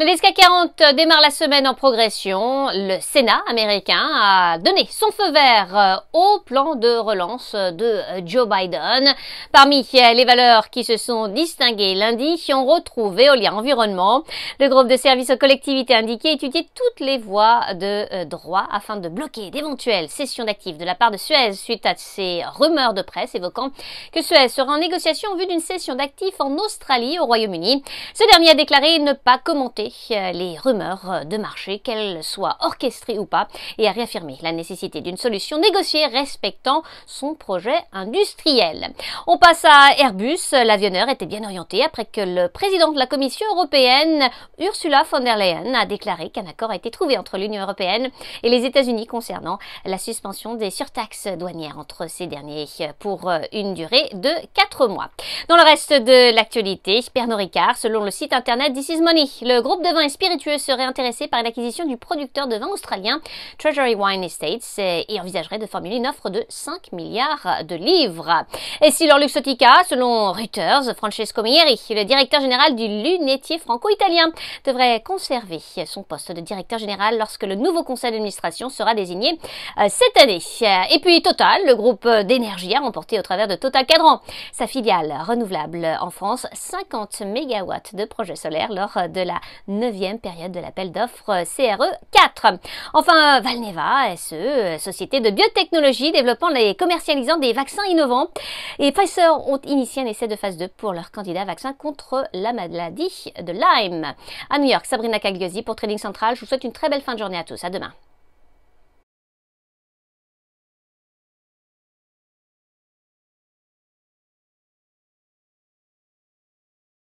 Le DSK 40 démarre la semaine en progression. Le Sénat américain a donné son feu vert euh, au plan de relance de Joe Biden. Parmi euh, les valeurs qui se sont distinguées lundi, on retrouve lien Environnement. Le groupe de services aux collectivités indiqué étudier toutes les voies de euh, droit afin de bloquer d'éventuelles cessions d'actifs de la part de Suez suite à ces rumeurs de presse évoquant que Suez sera en négociation en vue d'une cession d'actifs en Australie au Royaume-Uni. Ce dernier a déclaré ne pas commenter euh, les rumeurs de marché, qu'elles soient orchestrées ou pas, et a réaffirmé la nécessité d'une solution négociée respectant son projet industriel. On passe à Airbus. L'avionneur était bien orienté après que le président de la Commission européenne, Ursula von der Leyen, a déclaré qu'un accord a été trouvé entre l'Union européenne et les États-Unis concernant la suspension des surtaxes douanières entre ces derniers pour euh, une durée de 4 mois. Dans le reste de l'actualité, Pernod Ricard, selon le site internet This Money, le groupe groupe de vins spiritueux serait intéressé par l'acquisition du producteur de vin australien Treasury Wine Estates euh, et envisagerait de formuler une offre de 5 milliards de livres. Et si leur Luxotica, selon Reuters, Francesco Mieri, le directeur général du lunetier franco-italien, devrait conserver son poste de directeur général lorsque le nouveau conseil d'administration sera désigné euh, cette année. Et puis Total, le groupe d'énergie a remporté au travers de Total Cadran, sa filiale renouvelable en France, 50 MW de projets solaires lors de la neuvième période de l'appel d'offres euh, CRE e 4. Enfin, euh, Valneva, SE, euh, société de biotechnologie développant et commercialisant des vaccins innovants, et Pfizer ont initié un essai de phase 2 pour leur candidat vaccin contre la maladie de Lyme. À New York, Sabrina Cagliosi pour Trading Central. Je vous souhaite une très belle fin de journée à tous. À demain.